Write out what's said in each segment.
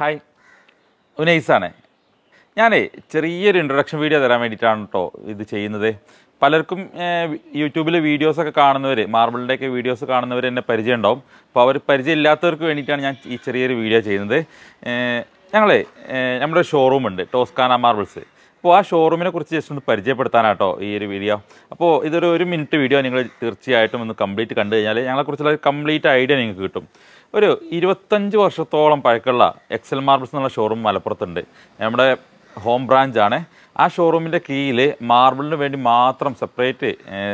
hi ഉനൈസാണ് ഞാനേ ചെറിയൊരു introduction video തരാൻ വേണ്ടിയിട്ടാണ് കേട്ടോ ഇത് ചെയ്യുന്നത് പലർക്കും യൂട്യൂബിൽ വീഡിയോസൊക്കെ കാണുന്നവർ മാർബിളിൻ്റെയൊക്കെ വീഡിയോസ് കാണുന്നവർ എന്നെ പരിചയം ഉണ്ടാവും അപ്പോൾ അവർ പരിചയം ഇല്ലാത്തവർക്ക് വേണ്ടിയിട്ടാണ് ഞാൻ ഈ ചെറിയൊരു വീഡിയോ ചെയ്യുന്നത് ഞങ്ങളെ നമ്മുടെ ഷോറൂം ഉണ്ട് ടോസ്കാന മാർബിൾസ് അപ്പോൾ ആ ഷോറൂമിനെ കുറിച്ച് ജസ്റ്റ് ഒന്ന് പരിചയപ്പെടുത്താനാട്ടോ ഈ ഒരു വീഡിയോ അപ്പോൾ ഇതൊരു ഒരു മിനിറ്റ് വീഡിയോ നിങ്ങൾ തീർച്ചയായിട്ടും ഒന്ന് കംപ്ലീറ്റ് കണ്ടു കഴിഞ്ഞാൽ ഞങ്ങളെക്കുറിച്ചുള്ള ഒരു കംപ്ലീറ്റ് ഐഡിയ നിങ്ങൾക്ക് കിട്ടും ഒരു ഇരുപത്തഞ്ച് വർഷത്തോളം പഴക്കമുള്ള എക്സൽ മാർബിൾസ് എന്നുള്ള ഷോറൂം മലപ്പുറത്തുണ്ട് നമ്മുടെ ഹോം ബ്രാഞ്ചാണ് ആ ഷോറൂമിൻ്റെ കീഴിൽ മാർബിളിന് വേണ്ടി മാത്രം സെപ്പറേറ്റ്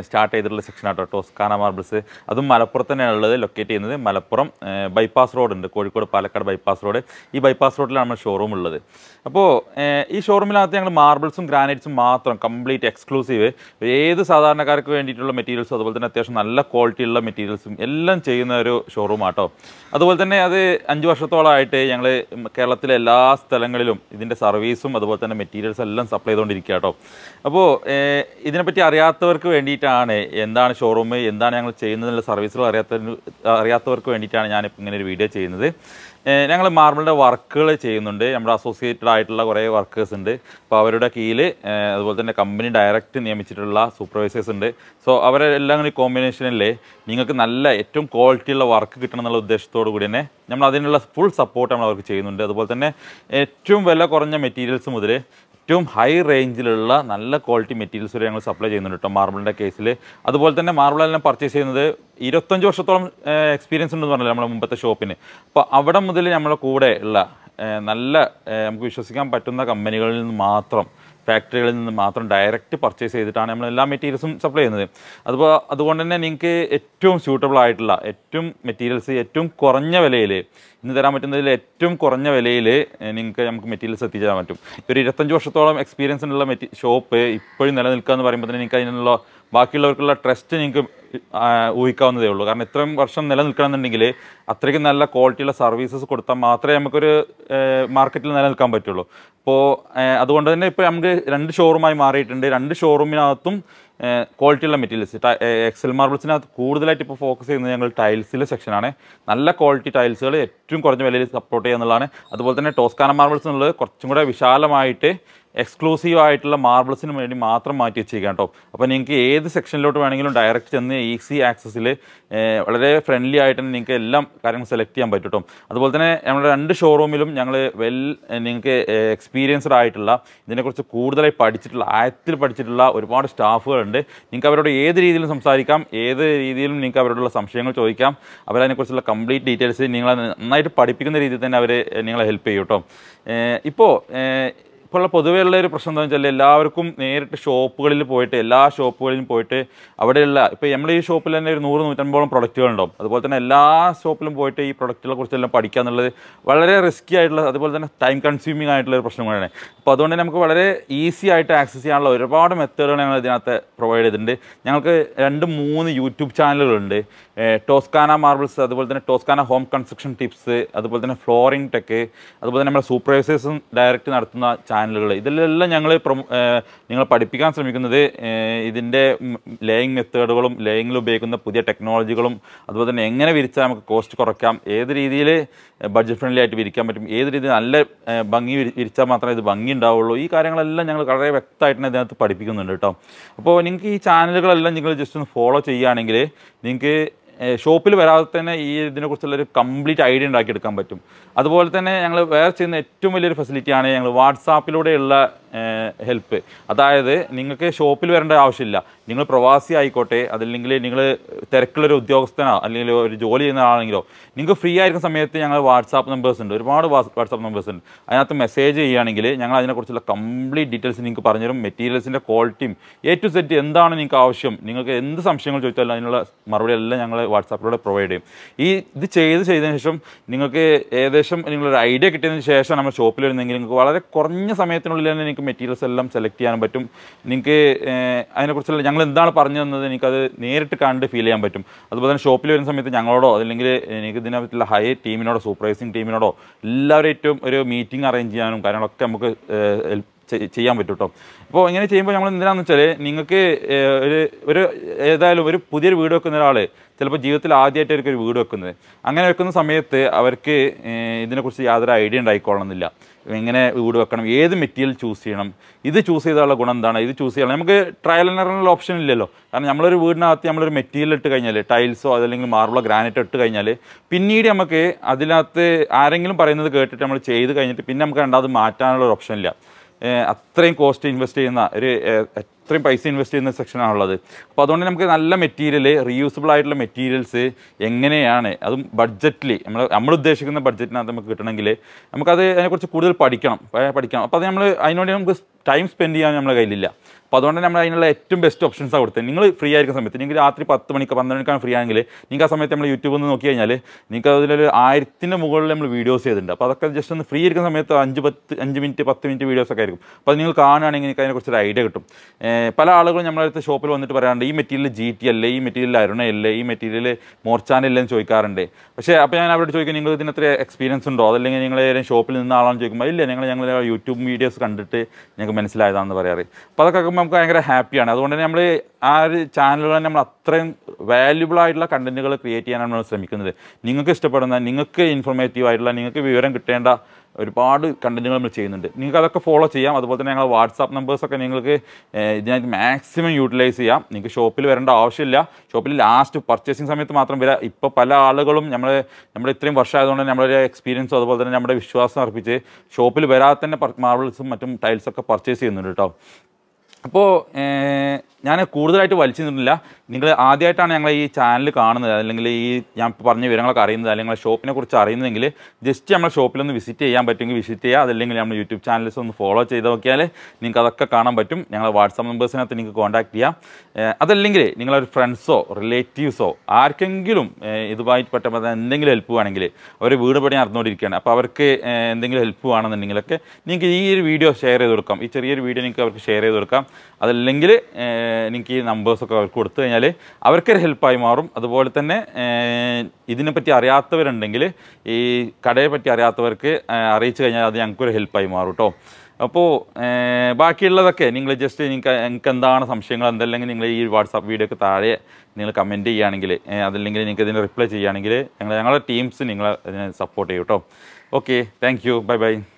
സ്റ്റാർട്ട് ചെയ്തിട്ടുള്ള സെക്ഷനാട്ടോ ടോസ്കാന മാർബിൾസ് അതും മലപ്പുറത്ത് തന്നെയാണ് ഉള്ളത് ലൊക്കേറ്റ് ചെയ്യുന്നത് മലപ്പുറം ബൈപ്പാസ് റോഡ് ഉണ്ട് കോഴിക്കോട് പാലക്കാട് ബൈപ്പാസ് റോഡ് ഈ ബൈപ്പാസ് റോഡിലാണ് നമ്മുടെ ഷോറൂം ഉള്ളത് അപ്പോൾ ഈ ഷോറൂമിനകത്ത് ഞങ്ങൾ മാർബിൾസും ഗ്രാനൈറ്റ്സും മാത്രം കംപ്ലീറ്റ് എക്സ്ക്ലൂസീവ് ഏത് സാധാരണക്കാർക്ക് വേണ്ടിയിട്ടുള്ള മെറ്റീരിയൽസും അതുപോലെ തന്നെ അത്യാവശ്യം നല്ല ക്വാളിറ്റിയുള്ള മെറ്റീരിയൽസും എല്ലാം ചെയ്യുന്ന ഒരു ഷോറൂം ആട്ടോ അതുപോലെ തന്നെ അത് അഞ്ച് വർഷത്തോളമായിട്ട് ഞങ്ങൾ കേരളത്തിലെ എല്ലാ സ്ഥലങ്ങളിലും ഇതിൻ്റെ സർവീസും അതുപോലെ തന്നെ മെറ്റീരിയൽസ് എല്ലാം സപ്ലൈ സപ്ലൈ ചെയ്തുകൊണ്ടിരിക്കുക കേട്ടോ അപ്പോൾ ഇതിനെപ്പറ്റി അറിയാത്തവർക്ക് വേണ്ടിയിട്ടാണ് എന്താണ് ഷോറൂം എന്താണ് ഞങ്ങൾ ചെയ്യുന്നതിനുള്ള സർവീസുകൾ അറിയാത്ത അറിയാത്തവർക്ക് വേണ്ടിയിട്ടാണ് ഞാനിപ്പോൾ ഇങ്ങനെ ഒരു വീഡിയോ ചെയ്യുന്നത് ഞങ്ങൾ മാർബിളിൻ്റെ വർക്കുകൾ ചെയ്യുന്നുണ്ട് നമ്മുടെ അസോസിയേറ്റഡ് ആയിട്ടുള്ള കുറേ വർക്കേഴ്സ് ഉണ്ട് അപ്പോൾ അവരുടെ കീഴിൽ അതുപോലെ തന്നെ കമ്പനി ഡയറക്റ്റ് നിയമിച്ചിട്ടുള്ള സൂപ്പർവൈസേഴ്സ് ഉണ്ട് സോ അവരെല്ലാം കൂടി കോമ്പിനേഷനിൽ നിങ്ങൾക്ക് നല്ല ഏറ്റവും ക്വാളിറ്റിയുള്ള വർക്ക് കിട്ടണം എന്നുള്ള ഉദ്ദേശത്തോടു കൂടി തന്നെ നമ്മൾ അതിനുള്ള ഫുൾ സപ്പോർട്ട് നമ്മൾ അവർക്ക് ചെയ്യുന്നുണ്ട് അതുപോലെ തന്നെ ഏറ്റവും വില കുറഞ്ഞ മെറ്റീരിയൽസ് മുതൽ ഏറ്റവും ഹൈ റേഞ്ചിലുള്ള നല്ല ക്വാളിറ്റി മെറ്റീരിയൽസ് വരെ ഞങ്ങൾ സപ്ലൈ ചെയ്യുന്നുണ്ട് കേട്ടോ മാർബിളിൻ്റെ കേസിൽ അതുപോലെ തന്നെ മാർബിളെല്ലാം പർച്ചേസ് ചെയ്യുന്നത് ഇരുപത്തഞ്ച് വർഷത്തോളം എക്സ്പീരിയൻസ് ഉണ്ടെന്ന് പറഞ്ഞില്ല നമ്മുടെ മുമ്പത്തെ ഷോപ്പിന് അപ്പോൾ അവിടെ മുതൽ നമ്മുടെ കൂടെ ഉള്ള നല്ല നമുക്ക് വിശ്വസിക്കാൻ പറ്റുന്ന കമ്പനികളിൽ നിന്ന് മാത്രം ഫാക്ടറികളിൽ നിന്ന് മാത്രം ഡയറക്റ്റ് പർച്ചേസ് ചെയ്തിട്ടാണ് നമ്മൾ എല്ലാ മെറ്റീരിയൽസും സപ്ലൈ ചെയ്യുന്നത് അതുപോലെ അതുകൊണ്ട് തന്നെ നിങ്ങൾക്ക് ഏറ്റവും സ്യൂട്ടബിൾ ആയിട്ടുള്ള ഏറ്റവും മെറ്റീരിയൽസ് ഏറ്റവും കുറഞ്ഞ വിലയിൽ ഇന്ന് തരാൻ പറ്റുന്നതിൽ ഏറ്റവും കുറഞ്ഞ വിലയിൽ നിങ്ങൾക്ക് നമുക്ക് മെറ്റീരിയൽസ് എത്തിച്ചു തരാൻ പറ്റും ഒരു ഇരുപത്തഞ്ച് വർഷത്തോളം എക്സ്പീരിയൻസ് ഉള്ള ഷോപ്പ് ഇപ്പോഴും നിലനിൽക്കുക എന്ന് പറയുമ്പോൾ തന്നെ നിങ്ങൾക്ക് അതിനുള്ള ബാക്കിയുള്ളവർക്കുള്ള ട്രസ്റ്റ് നിങ്ങൾക്ക് ഊഹിക്കാവുന്നതേ ഉള്ളൂ കാരണം ഇത്രയും വർഷം നിലനിൽക്കണമെന്നുണ്ടെങ്കിൽ അത്രയ്ക്ക് നല്ല ക്വാളിറ്റിയുള്ള സർവീസസ് കൊടുത്താൽ മാത്രമേ നമുക്കൊരു മാർക്കറ്റിൽ നിലനിൽക്കാൻ പറ്റുള്ളൂ അപ്പോൾ അതുകൊണ്ട് തന്നെ ഇപ്പോൾ നമുക്ക് രണ്ട് ഷോറൂമായി മാറിയിട്ടുണ്ട് രണ്ട് ഷോറൂമിനകത്തും ക്വാളിറ്റിയുള്ള മെറ്റീരിയൽസ് എക്സൽ മാർബിൾസിനകത്ത് കൂടുതലായിട്ട് ഇപ്പോൾ ഫോക്കസ് ചെയ്യുന്നത് ഞങ്ങൾ ടൈൽസിലെ സെക്ഷനാണ് നല്ല ക്വാളിറ്റി ടൈൽസുകൾ ഏറ്റവും കുറഞ്ഞ വിലയിൽ സപ്പോർട്ട് ചെയ്യുന്നതാണ് അതുപോലെ തന്നെ ടോസ്കാന മാർബിൾസ് എന്നുള്ളത് കുറച്ചും കൂടെ വിശാലമായിട്ട് എക്സ്ക്ലൂസീവ് ആയിട്ടുള്ള മാർബിൾസിന് വേണ്ടി മാത്രം മാറ്റി വെച്ചേക്കാം കേട്ടോ അപ്പോൾ നിങ്ങൾക്ക് ഏത് സെക്ഷനിലോട്ട് വേണമെങ്കിലും ഡയറക്റ്റ് ചെന്ന് ഈസി ആക്സസിൽ വളരെ ഫ്രണ്ട്ലി ആയിട്ട് തന്നെ നിങ്ങൾക്ക് എല്ലാം കാര്യങ്ങൾ സെലക്ട് ചെയ്യാൻ പറ്റും കേട്ടോ അതുപോലെ തന്നെ നമ്മുടെ രണ്ട് ഷോറൂമിലും ഞങ്ങൾ വെൽ നിങ്ങൾക്ക് എക്സ്പീരിയൻസ്ഡ് ആയിട്ടുള്ള ഇതിനെക്കുറിച്ച് കൂടുതലായി പഠിച്ചിട്ടുള്ള ആയത്തിൽ പഠിച്ചിട്ടുള്ള ഒരുപാട് സ്റ്റാഫുകളുണ്ട് നിങ്ങൾക്ക് അവരോട് ഏത് രീതിയിലും സംസാരിക്കാം ഏത് രീതിയിലും നിങ്ങൾക്ക് അവരോടുള്ള സംശയങ്ങൾ ചോദിക്കാം അവരതിനെക്കുറിച്ചുള്ള കംപ്ലീറ്റ് ഡീറ്റെയിൽസ് നിങ്ങളെ നന്നായിട്ട് പഠിപ്പിക്കുന്ന രീതിയിൽ തന്നെ അവർ നിങ്ങളെ ഹെൽപ്പ് ചെയ്യും കേട്ടോ ഇപ്പോൾ ഇപ്പോഴുള്ള പൊതുവേ ഉള്ള ഒരു പ്രശ്നം എന്താണെന്ന് വെച്ചാൽ എല്ലാവർക്കും നേരിട്ട് ഷോപ്പുകളിൽ പോയിട്ട് എല്ലാ ഷോപ്പുകളിലും പോയിട്ട് അവിടെയുള്ള ഇപ്പോൾ നമ്മുടെ ഈ ഷോപ്പിൽ തന്നെ ഒരു നൂറ് നൂറ്റമ്പതോളം ഉണ്ടാവും അതുപോലെ തന്നെ എല്ലാ ഷോപ്പിലും പോയിട്ട് ഈ പ്രൊഡക്റ്റുകളെ കുറിച്ചെല്ലാം പഠിക്കുക എന്നുള്ളത് വളരെ റിസ്ക്കി ആയിട്ടുള്ള അതുപോലെ തന്നെ ടൈം കൺസ്യൂമിംഗ് ആയിട്ടുള്ള ഒരു പ്രശ്നം അപ്പോൾ അതുകൊണ്ട് നമുക്ക് വളരെ ഈസി ആയിട്ട് ആക്സസ് ചെയ്യാനുള്ള ഒരുപാട് മെത്തേഡുകൾ ഞങ്ങൾ ഇതിനകത്ത് പ്രൊവൈഡ് ചെയ്തിട്ടുണ്ട് ഞങ്ങൾക്ക് രണ്ട് മൂന്ന് യൂട്യൂബ് ചാനലുകളുണ്ട് ടോസ്കാന മാർബിൾസ് അതുപോലെ തന്നെ ടോസ്കാന ഹോം കൺസ്ട്രക്ഷൻ ടിപ്സ് അതുപോലെ തന്നെ ഫ്ലോറിംഗ് ടെക്ക് അതുപോലെ തന്നെ നമ്മുടെ സൂപ്പർവൈസേഴ്സും ഡയറക്റ്റ് നടത്തുന്ന ചാനൽ ചാനലുകൾ ഇതിലെല്ലാം ഞങ്ങൾ നിങ്ങൾ പഠിപ്പിക്കാൻ ശ്രമിക്കുന്നത് ഇതിൻ്റെ ലേയിങ് മെത്തേഡുകളും ലേയിങ്ങിൽ ഉപയോഗിക്കുന്ന പുതിയ ടെക്നോളജികളും അതുപോലെ തന്നെ എങ്ങനെ വിരിച്ചാൽ നമുക്ക് കോസ്റ്റ് കുറയ്ക്കാം ഏത് രീതിയിൽ ബഡ്ജറ്റ് ഫ്രണ്ട്ലി ആയിട്ട് വിരിക്കാൻ പറ്റും ഏത് രീതിയിൽ നല്ല ഭംഗി വിരിച്ചാൽ മാത്രമേ ഇത് ഭംഗി ഉണ്ടാവുള്ളൂ ഈ കാര്യങ്ങളെല്ലാം ഞങ്ങൾ വളരെ വ്യക്തമായിട്ട് ഇതിനകത്ത് പഠിപ്പിക്കുന്നുണ്ട് കേട്ടോ അപ്പോൾ നിങ്ങൾക്ക് ഈ ചാനലുകളെല്ലാം നിങ്ങൾ ജസ്റ്റ് ഒന്ന് ഫോളോ ചെയ്യുകയാണെങ്കിൽ നിങ്ങൾക്ക് ഷോപ്പിൽ വരാതെ തന്നെ ഈ ഇതിനെക്കുറിച്ചുള്ളൊരു കംപ്ലീറ്റ് ഐഡിയ ഉണ്ടാക്കിയെടുക്കാൻ പറ്റും അതുപോലെ തന്നെ ഞങ്ങൾ വേറെ ചെയ്യുന്ന ഏറ്റവും വലിയൊരു ഫെസിലിറ്റിയാണ് ഞങ്ങൾ വാട്സാപ്പിലൂടെയുള്ള ഹെൽപ്പ് അതായത് നിങ്ങൾക്ക് ഷോപ്പിൽ വരേണ്ട ആവശ്യമില്ല നിങ്ങൾ പ്രവാസി ആയിക്കോട്ടെ അതല്ലെങ്കിൽ നിങ്ങൾ തിരക്കുള്ളൊരു ഉദ്യോഗസ്ഥനോ അല്ലെങ്കിൽ ഒരു ജോലി ചെയ്യുന്ന ആളാണെങ്കിലോ നിങ്ങൾക്ക് ഫ്രീ ആയിരിക്കുന്ന സമയത്ത് ഞങ്ങൾ വാട്സാപ്പ് നമ്പേഴ്സ് ഉണ്ട് ഒരുപാട് വാട്സാപ്പ് നമ്പേഴ്സ് ഉണ്ട് അതിനകത്ത് മെസ്സേജ് ചെയ്യുകയാണെങ്കിൽ ഞങ്ങൾ അതിനെക്കുറിച്ചുള്ള കംപ്ലീറ്റ് ഡീറ്റെയിൽസ് നിങ്ങൾക്ക് പറഞ്ഞുതരും മെറ്റീരിയൽസിൻ്റെ ക്വാളിറ്റിയും എ ടു സെറ്റ് എന്താണ് നിങ്ങൾക്ക് ആവശ്യം നിങ്ങൾക്ക് എന്ത് സംശയങ്ങൾ ചോദിച്ചാലും അതിനുള്ള മറുപടി എല്ലാം ഞങ്ങൾ വാട്സാപ്പിലൂടെ പ്രൊവൈഡ് ചെയ്യും ഈ ഇത് ചെയ്ത് ചെയ്തതിന് ശേഷം നിങ്ങൾക്ക് ഏകദേശം നിങ്ങളൊരു ഐഡിയ കിട്ടിയതിന് ശേഷം നമ്മൾ ഷോപ്പിൽ വരുന്നെങ്കിൽ നിങ്ങൾക്ക് വളരെ കുറഞ്ഞ സമയത്തിനുള്ളിൽ തന്നെ നിങ്ങൾക്ക് മെറ്റീരിയൽസ് എല്ലാം സെലക്ട് ചെയ്യാൻ പറ്റും നിങ്ങൾക്ക് അതിനെക്കുറിച്ചുള്ള ഞങ്ങൾ എന്താണ് പറഞ്ഞു തന്നത് എനിക്കത് നേരിട്ട് കണ്ട് ഫീൽ ചെയ്യാൻ പറ്റും അതുപോലെ തന്നെ ഷോപ്പിൽ വരുന്ന സമയത്ത് ഞങ്ങളോടോ അല്ലെങ്കിൽ എനിക്ക് ഇതിനെ പറ്റിയുള്ള ഹൈ ടീമിനോടോ സൂപ്പർവൈസിങ് ടീമിനോടോ എല്ലാവരും ഏറ്റവും ഒരു മീറ്റിംഗ് അറേഞ്ച് ചെയ്യാനും കാര്യങ്ങളൊക്കെ നമുക്ക് ചെയ്യാൻ പറ്റും കേട്ടോ അപ്പോൾ ഇങ്ങനെ ചെയ്യുമ്പോൾ നമ്മൾ എന്തിനാണെന്ന് വെച്ചാൽ നിങ്ങൾക്ക് ഒരു ഒരു ഏതായാലും ഒരു പുതിയൊരു വീട് വെക്കുന്ന ഒരാൾ ചിലപ്പോൾ ജീവിതത്തിൽ ആദ്യമായിട്ടായിരിക്കും ഒരു വീട് വെക്കുന്നത് അങ്ങനെ വെക്കുന്ന സമയത്ത് അവർക്ക് ഇതിനെക്കുറിച്ച് യാതൊരു ഐഡിയ ഉണ്ടായിക്കൊള്ളണമെന്നില്ല എങ്ങനെ വീട് വെക്കണം ഏത് മെറ്റീരിയൽ ചൂസ് ചെയ്യണം ഇത് ചൂസ് ചെയ്താലുള്ള ഗുണം എന്താണ് ഇത് ചൂസ് ചെയ്യണം നമുക്ക് ട്രയൽ എന്നുള്ള ഓപ്ഷൻ ഇല്ലല്ലോ കാരണം നമ്മളൊരു വീടിനകത്ത് നമ്മളൊരു മെറ്റീരിയൽ ഇട്ട് കഴിഞ്ഞാൽ ടൈൽസോ അതല്ലെങ്കിൽ മാർബിളോ ഗ്രാനൈറ്റോ ഇട്ട് കഴിഞ്ഞാൽ പിന്നീട് നമുക്ക് അതിനകത്ത് ആരെങ്കിലും പറയുന്നത് കേട്ടിട്ട് നമ്മൾ ചെയ്ത് കഴിഞ്ഞിട്ട് പിന്നെ നമുക്ക് രണ്ടാമത് മാറ്റാനുള്ള ഒരു ഓപ്ഷൻ ഇല്ല അത്രയും കോസ്റ്റ് ഇൻവെസ്റ്റ് ചെയ്യുന്ന ഒരു അത്രയും പൈസ ഇൻവെസ്റ്റ് ചെയ്യുന്ന സെക്ഷനാണുള്ളത് അപ്പോൾ അതുകൊണ്ട് നമുക്ക് നല്ല മെറ്റീരിയൽ റീയൂസബിൾ ആയിട്ടുള്ള മെറ്റീരിയൽസ് എങ്ങനെയാണ് അതും ബഡ്ജറ്റിൽ നമ്മൾ നമ്മൾ ഉദ്ദേശിക്കുന്ന ബഡ്ജറ്റിനകത്ത് നമുക്ക് കിട്ടണമെങ്കിൽ നമുക്കത് അതിനെക്കുറിച്ച് കൂടുതൽ പഠിക്കണം പഠിക്കണം അപ്പോൾ അത് നമ്മൾ അതിനുവേണ്ടി നമുക്ക് ടൈം സ്പെൻഡ് ചെയ്യാൻ നമ്മുടെ കയ്യിലില്ല അപ്പോൾ അതുകൊണ്ട് നമ്മൾ അതിനുള്ള ഏറ്റവും ബെസ്റ്റ് ഓപ്ഷൻസാണ് കൊടുത്തത് നിങ്ങൾ ഫ്രീ ആയിരിക്കുന്ന സമയത്ത് നിങ്ങൾക്ക് രാത്രി പത്ത് മണിക്ക് പന്ത്രണ്ട് മണിക്കാണ് ഫ്രീ ആണെങ്കിൽ നിങ്ങൾക്ക് ആ സമയത്ത് നമ്മൾ യൂട്യൂബിൽ നിന്ന് നോക്കി കഴിഞ്ഞാൽ നിങ്ങൾക്ക് അതിലൊരു ആയിരത്തിൻ്റെ മുകളിൽ നമ്മൾ വീഡിയോസ് ചെയ്തിട്ടുണ്ട് അപ്പോൾ അതൊക്കെ ജസ്റ്റ് ഒന്ന് ഫ്രീ ഇരിക്കുന്ന സമയത്ത് അഞ്ച് പത്ത് അഞ്ച് മിനിറ്റ് പത്ത് മിനിറ്റ് വീഡിയോസ് ഒക്കെ ആയിരിക്കും അപ്പോൾ അത് നിങ്ങൾ കാണുകയാണെങ്കിൽ നിങ്ങൾക്ക് അതിനെക്കുറിച്ചൊരു ഐഡിയ കിട്ടും പല ആളുകളും അടുത്ത് ഷോപ്പിൽ വന്നിട്ട് പറയാറുണ്ട് ഈ മെറ്റീരിയൽ ജി ടി അല്ലേ ഈ മെറ്റീരിയൽ അരുണയല്ലേ ഈ മെറ്റീരിയൽ മോർച്ചാനല്ലേ എന്ന് ചോദിക്കാറുണ്ട് പക്ഷേ അപ്പോൾ ഞാൻ അവരോട് ചോദിക്കും നിങ്ങൾ ഇതിനത്ര എക്സ്പീരിയൻസ് ഉണ്ടോ അതല്ലെങ്കിൽ നിങ്ങളെ ഷോപ്പിൽ നിന്ന് ആളാണെന്ന് ചോദിക്കുമ്പോൾ ഇല്ല ഞങ്ങൾ ഞങ്ങൾ യൂട്യൂബ് വീഡിയോസ് കണ്ടിട്ട് ഞങ്ങൾക്ക് നമുക്ക് മനസ്സിലായതാണെന്ന് പറയാറ് അപ്പോൾ അതൊക്കെ കേൾക്കുമ്പോൾ നമുക്ക് ഭയങ്കര ഹാപ്പിയാണ് അതുകൊണ്ട് തന്നെ നമ്മൾ ആ ഒരു ചാനലുകൾ നമ്മൾ അത്രയും വാല്യുബിൾ ആയിട്ടുള്ള കണ്ടന്റുകൾ ക്രിയേറ്റ് ചെയ്യാനാണ് നമ്മൾ ശ്രമിക്കുന്നത് നിങ്ങൾക്ക് ഇഷ്ടപ്പെടുന്ന നിങ്ങൾക്ക് ഇൻഫോർമേറ്റീവ് ആയിട്ടുള്ള നിങ്ങൾക്ക് വിവരം കിട്ടേണ്ട ഒരുപാട് കണ്ടൻറ്റുകൾ നമ്മൾ ചെയ്യുന്നുണ്ട് നിങ്ങൾക്ക് അതൊക്കെ ഫോളോ ചെയ്യാം അതുപോലെ തന്നെ ഞങ്ങൾ വാട്സാപ്പ് നമ്പേഴ്സൊക്കെ നിങ്ങൾക്ക് ഇതിനകത്ത് മാക്സിമം യൂട്ടിലൈസ് ചെയ്യാം നിങ്ങൾക്ക് ഷോപ്പിൽ വരേണ്ട ആവശ്യമില്ല ഷോപ്പിൽ ലാസ്റ്റ് പർച്ചേസിങ് സമയത്ത് മാത്രം വരാം ഇപ്പോൾ പല ആളുകളും നമ്മൾ നമ്മൾ ഇത്രയും വർഷമായതുകൊണ്ട് നമ്മളൊരു എക്സ്പീരിയൻസും അതുപോലെ തന്നെ നമ്മുടെ വിശ്വാസം അർപ്പിച്ച് ഷോപ്പിൽ വരാതെ തന്നെ മാർബിൾസും മറ്റും ടൈൽസൊക്കെ പർച്ചേസ് ചെയ്യുന്നുണ്ട് കേട്ടോ അപ്പോൾ ഞാൻ കൂടുതലായിട്ട് വലിച്ചു നിന്നില്ല നിങ്ങൾ ആദ്യമായിട്ടാണ് ഞങ്ങൾ ഈ ചാനൽ കാണുന്നത് അല്ലെങ്കിൽ ഈ ഞാൻ പറഞ്ഞ വിവരങ്ങളൊക്കെ അറിയുന്നത് അല്ലെങ്കിൽ ഷോപ്പിനെ കുറിച്ച് അറിയുന്നതെങ്കിൽ ജസ്റ്റ് നമ്മളെ ഷോപ്പിലൊന്ന് വിസിറ്റ് ചെയ്യാൻ പറ്റുമെങ്കിൽ വിസിറ്റ് ചെയ്യുക അതല്ലെങ്കിൽ നമ്മൾ യൂട്യൂബ് ചാനൽസ് ഒന്ന് ഫോളോ ചെയ്ത് നോക്കിയാൽ നിങ്ങൾക്ക് അതൊക്കെ കാണാൻ പറ്റും ഞങ്ങളെ വാട്സാപ്പ് നമ്പേഴ്സിനകത്ത് നിങ്ങൾക്ക് കോൺടാക്ട് ചെയ്യാം അതല്ലെങ്കിൽ നിങ്ങളൊരു ഫ്രണ്ട്സോ റിലേറ്റീവ്സോ ആർക്കെങ്കിലും ഇതുമായി പറ്റുമ്പോൾ എന്തെങ്കിലും ഹെൽപ്പ് വേണമെങ്കിൽ അവർ വീട് പണി നടന്നുകൊണ്ടിരിക്കുകയാണ് അപ്പോൾ അവർക്ക് എന്തെങ്കിലും ഹെൽപ്പ് വേണമെന്നുണ്ടെങ്കിലൊക്കെ നിങ്ങൾക്ക് ഈ ഒരു വീഡിയോ ഷെയർ ചെയ്ത് കൊടുക്കാം ഈ ചെറിയൊരു വീഡിയോ നിങ്ങൾക്ക് അവർക്ക് ഷെയർ ചെയ്ത് കൊടുക്കാം അതല്ലെങ്കിൽ എനിക്ക് ഈ നമ്പേഴ്സൊക്കെ അവർക്ക് കൊടുത്തു കഴിഞ്ഞാൽ അവർക്കൊരു ഹെൽപ്പായി മാറും അതുപോലെ തന്നെ ഇതിനെപ്പറ്റി അറിയാത്തവരുണ്ടെങ്കിൽ ഈ കടയെ പറ്റി അറിയാത്തവർക്ക് അറിയിച്ചു കഴിഞ്ഞാൽ അത് ഞങ്ങൾക്കൊരു ഹെൽപ്പായി മാറും കേട്ടോ അപ്പോൾ ബാക്കിയുള്ളതൊക്കെ നിങ്ങൾ ജസ്റ്റ് നിങ്ങൾക്ക് നിങ്ങൾക്ക് എന്താണ് സംശയങ്ങൾ എന്തല്ലെങ്കിൽ നിങ്ങൾ ഈ വാട്സാപ്പ് വീഡിയോ ഒക്കെ താഴെ നിങ്ങൾ കമൻറ്റ് ചെയ്യുകയാണെങ്കിൽ അതല്ലെങ്കിൽ നിങ്ങൾക്ക് ഇതിന് റിപ്ലൈ ചെയ്യുകയാണെങ്കിൽ ഞങ്ങൾ ഞങ്ങളുടെ ടീംസ് നിങ്ങളെ അതിനെ സപ്പോർട്ട് ചെയ്യും കേട്ടോ okay thank you bye by